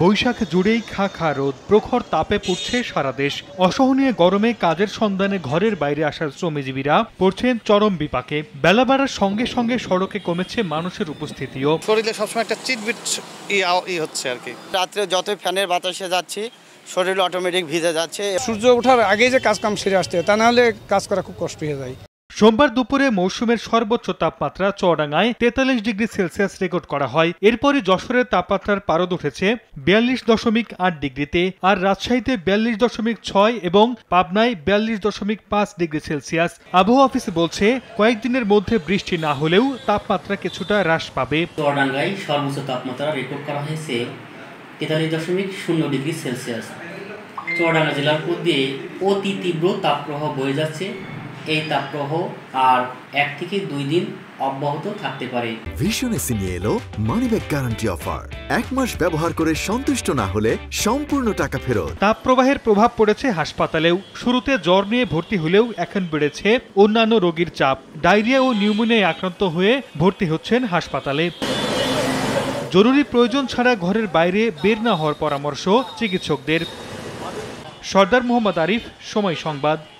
বৈশাখ জুড়েই খা খা রোদ প্রখর তাপে পুড়ছে সারা দেশ অসহনীয় গরমে কাজের সন্ধানে ঘরের বাইরে আসার শ্রমজীবীরা পড়ছেন চরম বিপাকে বেলা বাড়ার সঙ্গে সঙ্গে সড়কে কমেছে মানুষের উপস্থিতিও শরীরে সবসময় একটা চিটবিট ই হচ্ছে আর কি রাত্রে যত ফ্যানের বাতাসে যাচ্ছি শরীর অটোমেটিক ভিজে যাচ্ছে সূর্য ওঠার আগে যে কাজ কাম সেরে আসতে তা নাহলে কাজ করা খুব কষ্ট হয়ে যায় সোমবার দুপুরে মৌসুমের সর্বোচ্চ তাপমাত্রা চৌডাঙ্গায় তেতাল্লিশ ডিগ্রি সেলসিয়াস রেকর্ড করা হয় এরপরে যশোরের তাপমাত্রার পারদ উঠেছে বিয়াল্লিশ দশমিক আট ডিগ্রিতে আর রাজশাহীতে বিয়াল্লিশ দশমিক ছয় এবং পাবনায় বিয়াল্লিশ দশমিক পাঁচ ডিগ্রি সেলসিয়াস আবহাওয়া অফিস বলছে কয়েকদিনের মধ্যে বৃষ্টি না হলেও তাপমাত্রা কিছুটা হ্রাস পাবে চৌডাঙ্গায় সর্বোচ্চ তাপমাত্রা রেকর্ড করা হয়েছে তেতাল্লিশ দশমিক শূন্য ডিগ্রি সেলসিয়াস চৌডাঙ্গা জেলার মধ্যে অতি তীব্র তাপপ্রবাহ বয়ে যাচ্ছে এই তাপপ্রবাহ আর এক থেকে দুই দিন অব্যাহত থাকতে পারে ভীষণ এসি নিয়ে এলো মানি ব্যাগ গ্যারান্টি অফার এক মাস ব্যবহার করে সন্তুষ্ট না হলে সম্পূর্ণ টাকা ফেরত তাপ প্রবাহের প্রভাব পড়েছে হাসপাতালেও শুরুতে জ্বর নিয়ে ভর্তি হলেও এখন বেড়েছে অন্যান্য রোগীর চাপ ডায়রিয়া ও নিউমোনিয়ায় আক্রান্ত হয়ে ভর্তি হচ্ছেন হাসপাতালে জরুরি প্রয়োজন ছাড়া ঘরের বাইরে বের না হওয়ার পরামর্শ চিকিৎসকদের সর্দার মোহাম্মদ আরিফ সময় সংবাদ